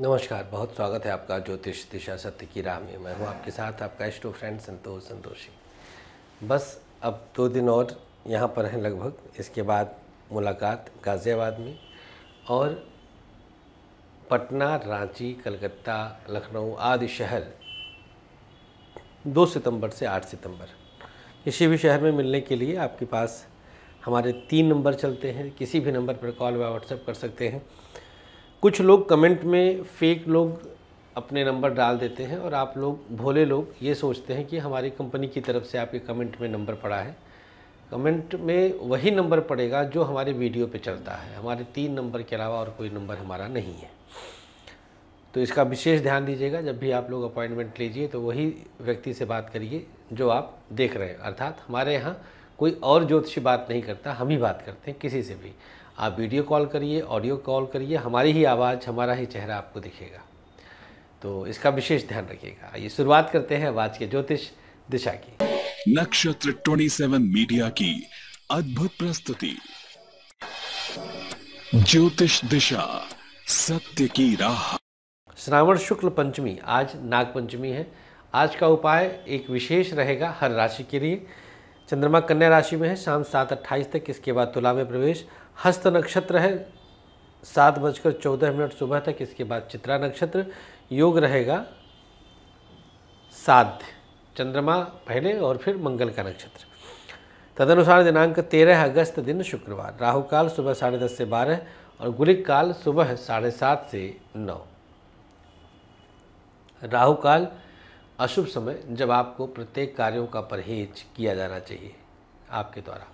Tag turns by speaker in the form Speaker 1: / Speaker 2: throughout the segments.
Speaker 1: नमस्कार बहुत स्वागत है आपका ज्योतिष दिशा सत्य की राह में मैं हूँ आपके साथ आपका एस्टो फ्रेंड संतोष संतोषी बस अब दो दिन और यहाँ पर हैं लगभग इसके बाद मुलाकात गाज़ियाबाद में और पटना रांची कलकत्ता लखनऊ आदि शहर दो सितंबर से आठ सितंबर किसी भी शहर में मिलने के लिए आपके पास हमारे तीन नंबर चलते हैं किसी भी नंबर पर कॉल व व्हाट्सएप कर सकते हैं कुछ लोग कमेंट में फेक लोग अपने नंबर डाल देते हैं और आप लोग भोले लोग ये सोचते हैं कि हमारी कंपनी की तरफ से आपके कमेंट में नंबर पड़ा है कमेंट में वही नंबर पड़ेगा जो हमारे वीडियो पे चलता है हमारे तीन नंबर के अलावा और कोई नंबर हमारा नहीं है तो इसका विशेष ध्यान दीजिएगा जब भी आप लोग अपॉइंटमेंट लीजिए तो वही व्यक्ति से बात करिए जो आप देख रहे हैं अर्थात हमारे यहाँ कोई और ज्योतिषी बात नहीं करता हम ही बात करते हैं किसी से भी आप वीडियो कॉल करिए ऑडियो कॉल करिए हमारी ही आवाज़ हमारा ही चेहरा आपको दिखेगा तो इसका विशेष ध्यान रखिएगा ये शुरुआत करते हैं आवाज के ज्योतिष दिशा की नक्षत्र 27 मीडिया की अद्भुत प्रस्तुति ज्योतिष दिशा सत्य की राह श्रावण शुक्ल पंचमी आज नाग पंचमी है आज का उपाय एक विशेष रहेगा हर राशि के लिए चंद्रमा कन्या राशि में है शाम सात अट्ठाईस तक इसके बाद तुला में प्रवेश हस्त नक्षत्र है सात बजकर चौदह मिनट सुबह तक इसके बाद चित्रा नक्षत्र योग रहेगा साध्य चंद्रमा पहले और फिर मंगल का नक्षत्र तदनुसार दिनांक तेरह अगस्त दिन शुक्रवार राहु काल सुबह साढ़े दस से बारह और गुलिक काल सुबह साढ़े सात से नौ राहु काल अशुभ समय जब आपको प्रत्येक कार्यों का परहेज किया जाना चाहिए आपके द्वारा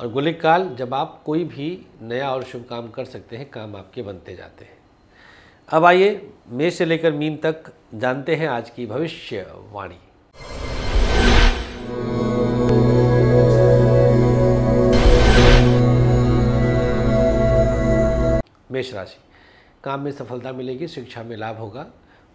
Speaker 1: और गुलिक काल जब आप कोई भी नया और शुभ काम कर सकते हैं काम आपके बनते जाते हैं अब आइए मेष से लेकर मीन तक जानते हैं आज की भविष्यवाणी मेष राशि काम में सफलता मिलेगी शिक्षा में लाभ होगा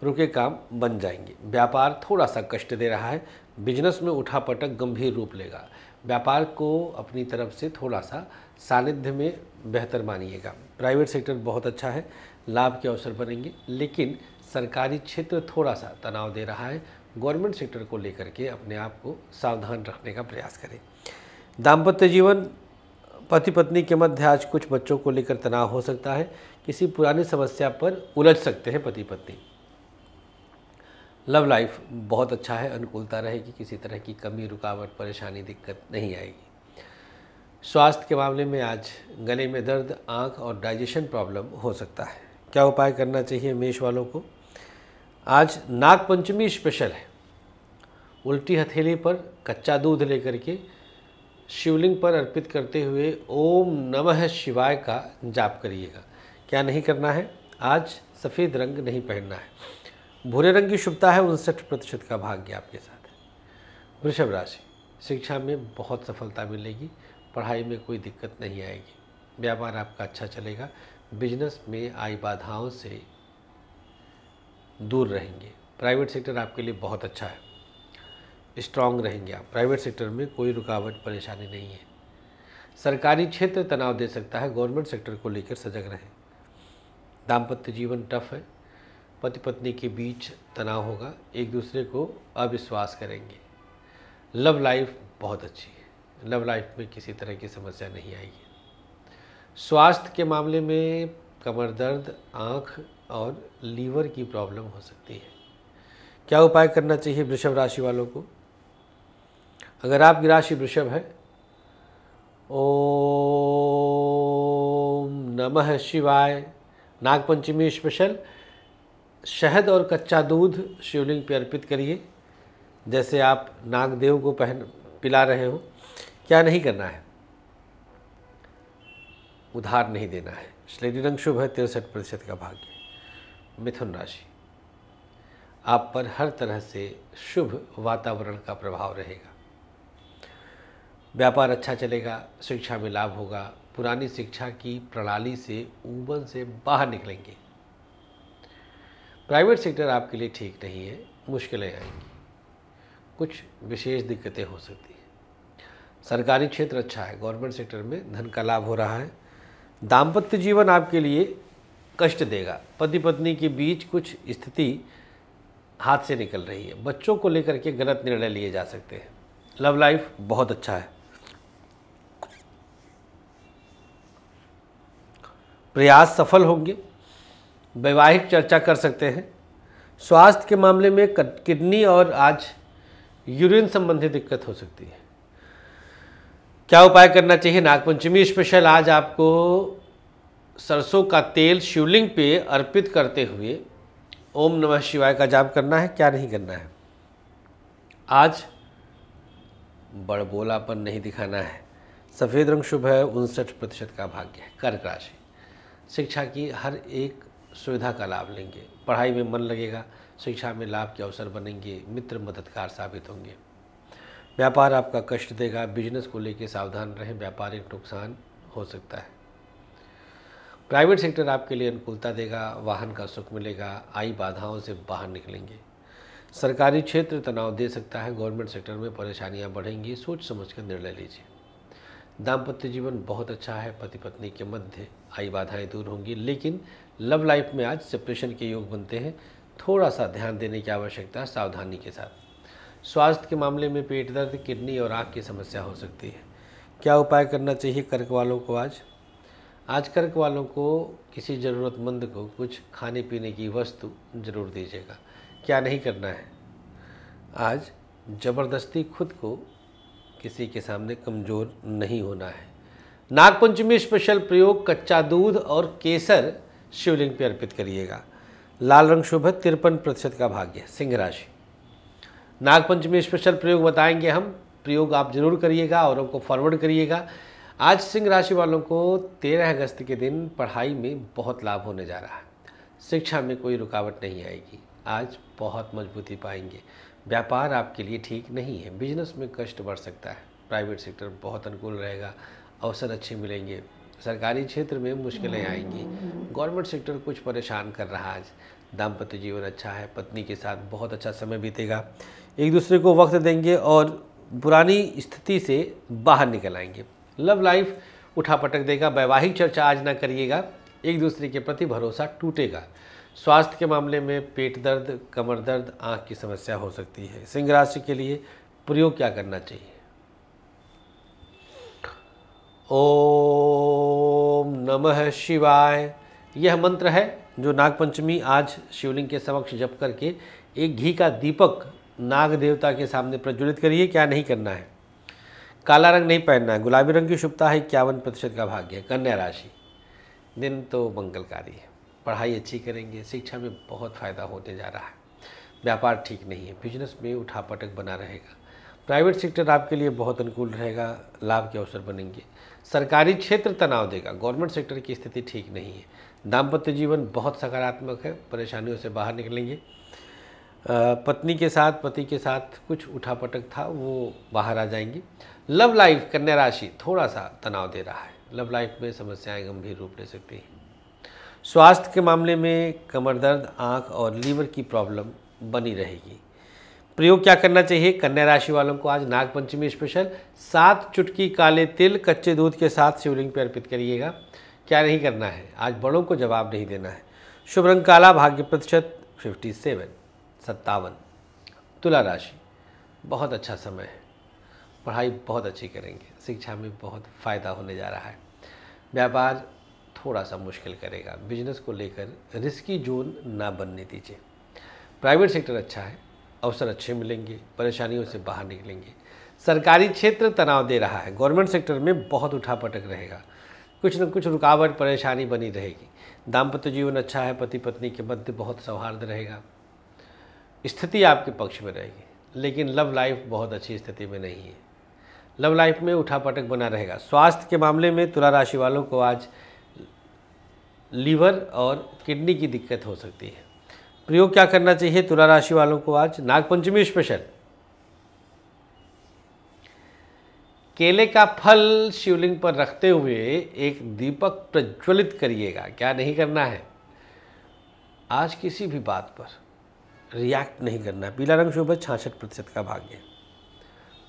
Speaker 1: रुके काम बन जाएंगे व्यापार थोड़ा सा कष्ट दे रहा है बिजनेस में उठापटक गंभीर रूप लेगा व्यापार को अपनी तरफ से थोड़ा सा सानिध्य में बेहतर मानिएगा प्राइवेट सेक्टर बहुत अच्छा है लाभ के अवसर बनेंगे लेकिन सरकारी क्षेत्र थोड़ा सा तनाव दे रहा है गवर्नमेंट सेक्टर को लेकर के अपने आप को सावधान रखने का प्रयास करें दाम्पत्य जीवन पति पत्नी के मध्य आज कुछ बच्चों को लेकर तनाव हो सकता है किसी पुरानी समस्या पर उलझ सकते हैं पति पत्नी लव लाइफ बहुत अच्छा है अनुकूलता रहेगी किसी तरह की कमी रुकावट परेशानी दिक्कत नहीं आएगी स्वास्थ्य के मामले में आज गले में दर्द आँख और डाइजेशन प्रॉब्लम हो सकता है क्या उपाय करना चाहिए मेष वालों को आज नागपंचमी स्पेशल है उल्टी हथेली पर कच्चा दूध लेकर के शिवलिंग पर अर्पित करते हुए ओम नमः शिवाय का जाप करिएगा क्या नहीं करना है आज सफ़ेद रंग नहीं पहनना है भूरे रंग की शुभता है उनसठ प्रतिशत का भाग्य आपके साथ है वृषभ राशि शिक्षा में बहुत सफलता मिलेगी पढ़ाई में कोई दिक्कत नहीं आएगी व्यापार आपका अच्छा चलेगा बिजनेस में आई बाधाओं से दूर रहेंगे प्राइवेट सेक्टर आपके लिए बहुत अच्छा है स्ट्रांग रहेंगे आप प्राइवेट सेक्टर में कोई रुकावट परेशानी नहीं है सरकारी क्षेत्र तनाव दे सकता है गवर्नमेंट सेक्टर को लेकर सजग रहें दाम्पत्य जीवन टफ है पति पत्नी के बीच तनाव होगा एक दूसरे को अविश्वास करेंगे लव लाइफ बहुत अच्छी है लव लाइफ में किसी तरह की समस्या नहीं आएगी स्वास्थ्य के मामले में कमर दर्द आँख और लीवर की प्रॉब्लम हो सकती है क्या उपाय करना चाहिए वृषभ राशि वालों को अगर आपकी राशि वृषभ है ओम नमः शिवाय नागपंचमी स्पेशल शहद और कच्चा दूध शिवलिंग पर अर्पित करिए जैसे आप नागदेव को पहन पिला रहे हो क्या नहीं करना है उधार नहीं देना है श्रेणी रंग शुभ है तिरसठ प्रतिशत का भाग्य मिथुन राशि आप पर हर तरह से शुभ वातावरण का प्रभाव रहेगा व्यापार अच्छा चलेगा शिक्षा में लाभ होगा पुरानी शिक्षा की प्रणाली से उमन से बाहर निकलेंगे प्राइवेट सेक्टर आपके लिए ठीक नहीं है मुश्किलें आएंगी कुछ विशेष दिक्कतें हो सकती हैं सरकारी क्षेत्र अच्छा है गवर्नमेंट सेक्टर में धन का लाभ हो रहा है दाम्पत्य जीवन आपके लिए कष्ट देगा पति पत्नी के बीच कुछ स्थिति हाथ से निकल रही है बच्चों को लेकर के गलत निर्णय लिए जा सकते हैं लव लाइफ बहुत अच्छा है प्रयास सफल होंगे वैवाहिक चर्चा कर सकते हैं स्वास्थ्य के मामले में किडनी और आज यूरिन संबंधी दिक्कत हो सकती है क्या उपाय करना चाहिए नागपंचमी स्पेशल आज आपको सरसों का तेल शिवलिंग पे अर्पित करते हुए ओम नमः शिवाय का जाप करना है क्या नहीं करना है आज बड़बोलापन नहीं दिखाना है सफ़ेद रंग शुभ है उनसठ प्रतिशत का भाग्य है कर्क राशि शिक्षा की हर एक सुविधा का लाभ लेंगे पढ़ाई में मन लगेगा शिक्षा में लाभ के अवसर बनेंगे मित्र मददगार साबित होंगे व्यापार आपका कष्ट देगा बिजनेस को लेकर सावधान रहें व्यापारिक नुकसान हो सकता है प्राइवेट सेक्टर आपके लिए अनुकूलता देगा वाहन का सुख मिलेगा आई बाधाओं से बाहर निकलेंगे सरकारी क्षेत्र तनाव दे सकता है गवर्नमेंट सेक्टर में परेशानियां बढ़ेंगी सोच समझ कर निर्णय लीजिए दाम्पत्य जीवन बहुत अच्छा है पति पत्नी के मध्य आई बाधाएं दूर होंगी लेकिन लव लाइफ में आज सेपरेशन के योग बनते हैं थोड़ा सा ध्यान देने की आवश्यकता है सावधानी के साथ स्वास्थ्य के मामले में पेट दर्द किडनी और आँख की समस्या हो सकती है क्या उपाय करना चाहिए कर्क वालों को आज आज कर्क वालों को किसी ज़रूरतमंद को कुछ खाने पीने की वस्तु ज़रूर दीजिएगा क्या नहीं करना है आज ज़बरदस्ती खुद को किसी के सामने कमज़ोर नहीं होना है नागपंचमी स्पेशल प्रयोग कच्चा दूध और केसर शिवलिंग पर अर्पित करिएगा लाल रंग शुभ है तिरपन प्रतिशत का भाग्य सिंह राशि नागपंचमी स्पेशल प्रयोग बताएंगे हम प्रयोग आप जरूर करिएगा और उनको फॉरवर्ड करिएगा आज सिंह राशि वालों को तेरह अगस्त के दिन पढ़ाई में बहुत लाभ होने जा रहा है शिक्षा में कोई रुकावट नहीं आएगी आज बहुत मजबूती पाएंगे व्यापार आपके लिए ठीक नहीं है बिजनेस में कष्ट बढ़ सकता है प्राइवेट सेक्टर बहुत अनुकूल रहेगा अवसर अच्छे मिलेंगे सरकारी क्षेत्र में मुश्किलें आएंगी गवर्नमेंट सेक्टर कुछ परेशान कर रहा है आज दाम्पत्य जीवन अच्छा है पत्नी के साथ बहुत अच्छा समय बीतेगा एक दूसरे को वक्त देंगे और पुरानी स्थिति से बाहर निकल आएंगे लव लाइफ उठा पटक देगा वैवाहिक चर्चा आज ना करिएगा एक दूसरे के प्रति भरोसा टूटेगा स्वास्थ्य के मामले में पेट दर्द कमर दर्द आँख की समस्या हो सकती है सिंह राशि के लिए प्रयोग क्या करना चाहिए ओम नमः शिवाय यह मंत्र है जो नागपंचमी आज शिवलिंग के समक्ष जप करके एक घी का दीपक नाग देवता के सामने प्रज्वलित करिए क्या नहीं करना है काला रंग नहीं पहनना है गुलाबी रंग की शुभता है इक्यावन प्रतिशत का भाग्य कन्या राशि दिन तो मंगलकारी है पढ़ाई अच्छी करेंगे शिक्षा में बहुत फ़ायदा होते जा रहा है व्यापार ठीक नहीं है बिजनेस में उठापटक बना रहेगा प्राइवेट सेक्टर आपके लिए बहुत अनुकूल रहेगा लाभ के अवसर बनेंगे सरकारी क्षेत्र तनाव देगा गवर्नमेंट सेक्टर की स्थिति ठीक नहीं है दाम्पत्य जीवन बहुत सकारात्मक है परेशानियों से बाहर निकलेंगे पत्नी के साथ पति के साथ कुछ उठापटक था वो बाहर आ जाएंगी लव लाइफ कन्या राशि थोड़ा सा तनाव दे रहा है लव लाइफ में समस्याएं गंभीर रूप ले सकती हैं स्वास्थ्य के मामले में कमर दर्द आँख और लीवर की प्रॉब्लम बनी रहेगी प्रयोग क्या करना चाहिए कन्या राशि वालों को आज नागपंचमी स्पेशल सात चुटकी काले तिल कच्चे दूध के साथ शिवलिंग पर अर्पित करिएगा क्या नहीं करना है आज बड़ों को जवाब नहीं देना है शुभ रंग काला भाग्य प्रतिशत फिफ्टी सेवन सत्तावन तुला राशि बहुत अच्छा समय है पढ़ाई बहुत अच्छी करेंगे शिक्षा में बहुत फ़ायदा होने जा रहा है व्यापार थोड़ा सा मुश्किल करेगा बिजनेस को लेकर रिस्की जोन ना बनने दीजिए प्राइवेट सेक्टर अच्छा है अवसर अच्छे मिलेंगे परेशानियों से बाहर निकलेंगे सरकारी क्षेत्र तनाव दे रहा है गवर्नमेंट सेक्टर में बहुत उठा पटक रहेगा कुछ न कुछ रुकावट परेशानी बनी रहेगी दाम्पत्य जीवन अच्छा है पति पत्नी के मध्य बहुत सौहार्द रहेगा स्थिति आपके पक्ष में रहेगी लेकिन लव लाइफ बहुत अच्छी स्थिति में नहीं है लव लाइफ में उठापटक बना रहेगा स्वास्थ्य के मामले में तुला राशि वालों को आज लीवर और किडनी की दिक्कत हो सकती है प्रयोग क्या करना चाहिए तुला राशि वालों को आज नागपंचमी स्पेशल केले का फल शिवलिंग पर रखते हुए एक दीपक प्रज्वलित करिएगा क्या नहीं करना है आज किसी भी बात पर रिएक्ट नहीं करना पीला रंग शोभा छाछठ प्रतिशत का भाग्य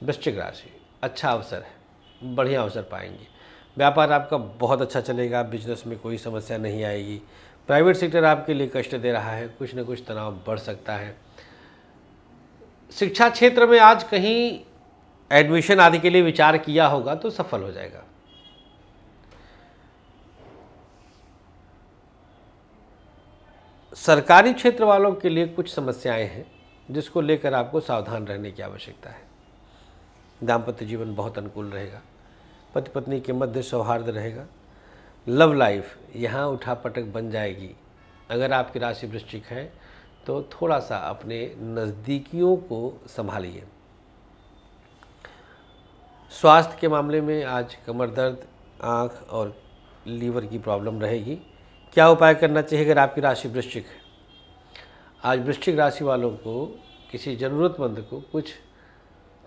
Speaker 1: वृश्चिक राशि अच्छा अवसर है बढ़िया अवसर पाएंगे व्यापार आपका बहुत अच्छा चलेगा बिजनेस में कोई समस्या नहीं आएगी प्राइवेट सेक्टर आपके लिए कष्ट दे रहा है कुछ ना कुछ तनाव बढ़ सकता है शिक्षा क्षेत्र में आज कहीं एडमिशन आदि के लिए विचार किया होगा तो सफल हो जाएगा सरकारी क्षेत्र वालों के लिए कुछ समस्याएं हैं जिसको लेकर आपको सावधान रहने की आवश्यकता है दाम्पत्य जीवन बहुत अनुकूल रहेगा पति पत्नी के मध्य सौहार्द रहेगा लव लाइफ यहाँ उठा पटक बन जाएगी अगर आपकी राशि वृश्चिक है तो थोड़ा सा अपने नज़दीकियों को संभालिए स्वास्थ्य के मामले में आज कमर दर्द आँख और लीवर की प्रॉब्लम रहेगी क्या उपाय करना चाहिए अगर आपकी राशि वृश्चिक है आज वृश्चिक राशि वालों को किसी ज़रूरतमंद को कुछ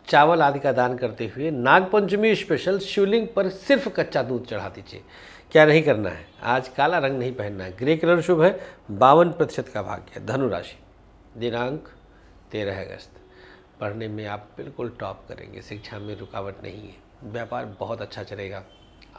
Speaker 1: चावल आदि का दान करते हुए नागपंचमी स्पेशल शिवलिंग पर सिर्फ कच्चा दूध चढ़ा दीजिए क्या नहीं करना है आज काला रंग नहीं पहनना है ग्रे कलर शुभ है बावन प्रतिशत का भाग्य धनुराशि दिनांक तेरह अगस्त पढ़ने में आप बिल्कुल टॉप करेंगे शिक्षा में रुकावट नहीं है व्यापार बहुत अच्छा चलेगा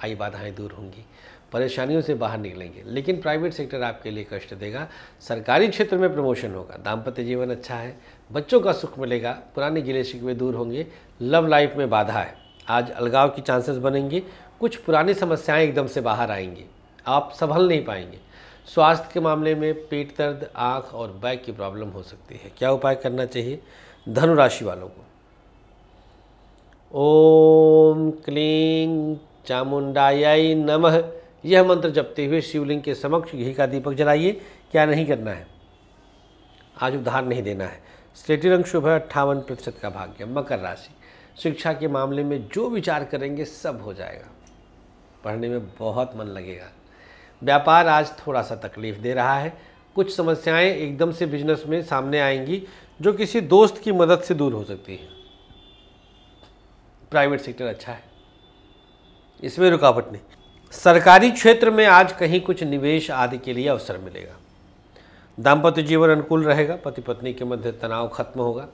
Speaker 1: आई बाधाएं दूर होंगी परेशानियों से बाहर निकलेंगे लेकिन प्राइवेट सेक्टर आपके लिए कष्ट देगा सरकारी क्षेत्र में प्रमोशन होगा दाम्पत्य जीवन अच्छा है बच्चों का सुख मिलेगा पुराने गिले शिकवे दूर होंगे लव लाइफ में बाधा है आज अलगाव की चांसेस बनेंगे कुछ पुरानी समस्याएं एकदम से बाहर आएंगी आप संभल नहीं पाएंगे स्वास्थ्य के मामले में पेट दर्द आँख और बैक की प्रॉब्लम हो सकती है क्या उपाय करना चाहिए धनुराशि वालों को ओम क्लीं चामुंडायाई नमः यह मंत्र जपते हुए शिवलिंग के समक्ष घी का दीपक जलाइए क्या नहीं करना है आज उधार नहीं देना है स्लेटी रंग शुभ है अट्ठावन प्रतिशत का भाग्य मकर राशि शिक्षा के मामले में जो विचार करेंगे सब हो जाएगा पढ़ने में बहुत मन लगेगा व्यापार आज थोड़ा सा तकलीफ दे रहा है कुछ समस्याएं एकदम से बिजनेस में सामने आएंगी जो किसी दोस्त की मदद से दूर हो सकती हैं प्राइवेट सेक्टर अच्छा है इसमें रुकावट नहीं सरकारी क्षेत्र में आज कहीं कुछ निवेश आदि के लिए अवसर मिलेगा दाम्पत्य जीवन अनुकूल रहेगा पति पत्नी के मध्य तनाव खत्म होगा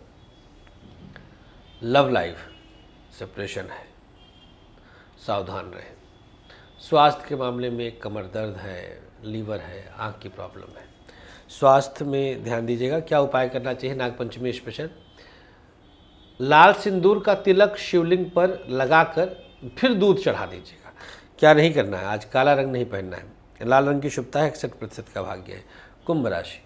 Speaker 1: लव लाइफ सेपरेशन है सावधान रहें स्वास्थ्य के मामले में कमर दर्द है लीवर है आँख की प्रॉब्लम है स्वास्थ्य में ध्यान दीजिएगा क्या उपाय करना चाहिए नागपंचमी स्पेशल लाल सिंदूर का तिलक शिवलिंग पर लगाकर फिर दूध चढ़ा दीजिएगा क्या नहीं करना है आज काला रंग नहीं पहनना है लाल रंग की शुभता है इकसठ प्रतिशत का भाग्य है कुंभ राशि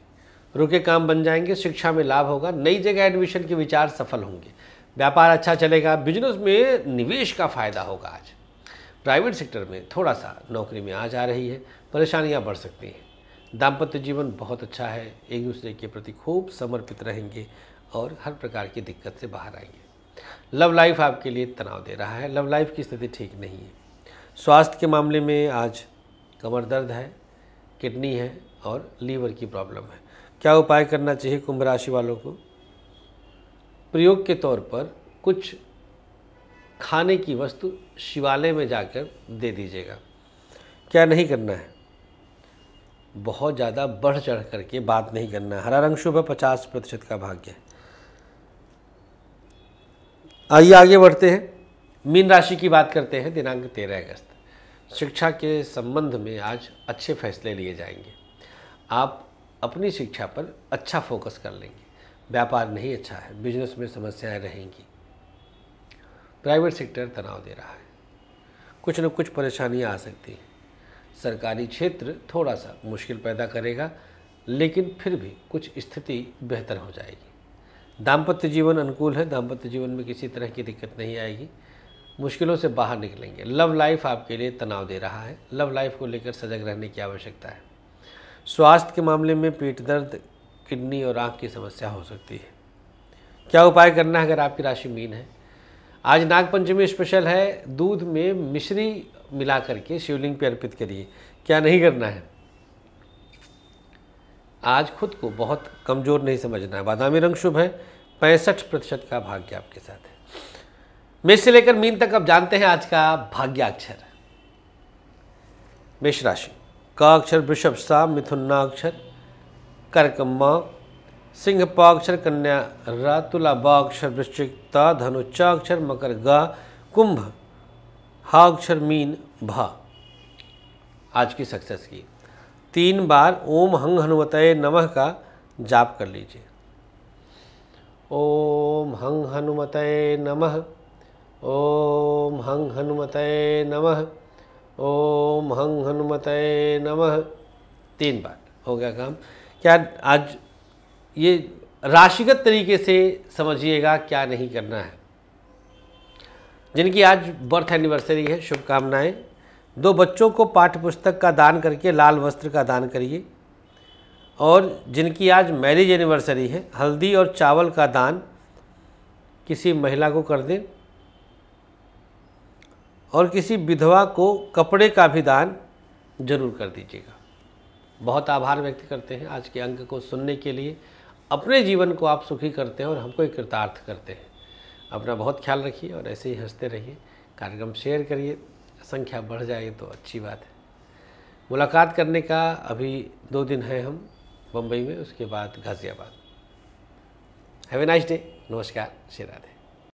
Speaker 1: रुके काम बन जाएंगे शिक्षा में लाभ होगा नई जगह एडमिशन के विचार सफल होंगे व्यापार अच्छा चलेगा बिजनेस में निवेश का फायदा होगा आज प्राइवेट सेक्टर में थोड़ा सा नौकरी में आज आ रही है परेशानियाँ बढ़ सकती हैं दाम्पत्य जीवन बहुत अच्छा है एक दूसरे के प्रति खूब समर्पित रहेंगे और हर प्रकार की दिक्कत से बाहर आएंगे लव लाइफ आपके लिए तनाव दे रहा है लव लाइफ की स्थिति ठीक नहीं है स्वास्थ्य के मामले में आज कमर दर्द है किडनी है और लीवर की प्रॉब्लम है क्या उपाय करना चाहिए कुंभ राशि वालों को प्रयोग के तौर पर कुछ खाने की वस्तु शिवालय में जाकर दे दीजिएगा क्या नहीं करना है बहुत ज़्यादा बढ़ चढ़ करके बात नहीं करना है हरा रंग शुभ है पचास प्रतिशत का भाग्य है आइए आगे बढ़ते हैं मीन राशि की बात करते हैं दिनांक तेरह अगस्त शिक्षा के संबंध में आज अच्छे फैसले लिए जाएंगे आप अपनी शिक्षा पर अच्छा फोकस कर लेंगे व्यापार नहीं अच्छा है बिजनेस में समस्याएं रहेंगी प्राइवेट सेक्टर तनाव दे रहा है कुछ न कुछ परेशानियां आ सकती हैं सरकारी क्षेत्र थोड़ा सा मुश्किल पैदा करेगा लेकिन फिर भी कुछ स्थिति बेहतर हो जाएगी दाम्पत्य जीवन अनुकूल है दाम्पत्य जीवन में किसी तरह की दिक्कत नहीं आएगी मुश्किलों से बाहर निकलेंगे लव लाइफ आपके लिए तनाव दे रहा है लव लाइफ को लेकर सजग रहने की आवश्यकता है स्वास्थ्य के मामले में पेट दर्द किडनी और आँख की समस्या हो सकती है क्या उपाय करना है अगर आपकी राशि मीन है आज नागपंचमी स्पेशल है दूध में मिश्री मिला करके शिवलिंग पर अर्पित करिए क्या नहीं करना है आज खुद को बहुत कमज़ोर नहीं समझना है बादामी रंग शुभ है पैंसठ प्रतिशत का भाग्य आपके साथ है मेष से लेकर मीन तक आप जानते हैं आज का भाग्याक्षर मेष राशि क अक्षर वृषभ सा मिथुन्ना अक्षर म सिंह पाक्षर कन्या रा तुला बाक्षर वृश्चिक च धनुच्चाक्षर मकर ग कुंभ हाक्षर मीन भा आज की सक्सेस की तीन बार ओम हंग हनुमतय नमः का जाप कर लीजिए ओम हंग हनुमतय नमः ओम हंग हनुमतय नमः ओम हंग हनुमतय नमः तीन बार हो गया काम क्या आज ये राशिगत तरीके से समझिएगा क्या नहीं करना है जिनकी आज बर्थ एनिवर्सरी है शुभकामनाएं दो बच्चों को पाठ्य पुस्तक का दान करके लाल वस्त्र का दान करिए और जिनकी आज मैरिज एनिवर्सरी है हल्दी और चावल का दान किसी महिला को कर दें और किसी विधवा को कपड़े का भी दान जरूर कर दीजिएगा बहुत आभार व्यक्त करते हैं आज के अंक को सुनने के लिए अपने जीवन को आप सुखी करते हैं और हमको कृतार्थ करते हैं अपना बहुत ख्याल रखिए और ऐसे ही हंसते रहिए कार्यक्रम शेयर करिए संख्या बढ़ जाए तो अच्छी बात है मुलाकात करने का अभी दो दिन हैं हम बम्बई में उसके बाद गाज़ियाबाद हैवे नाइस डे नमस्कार श्री राधे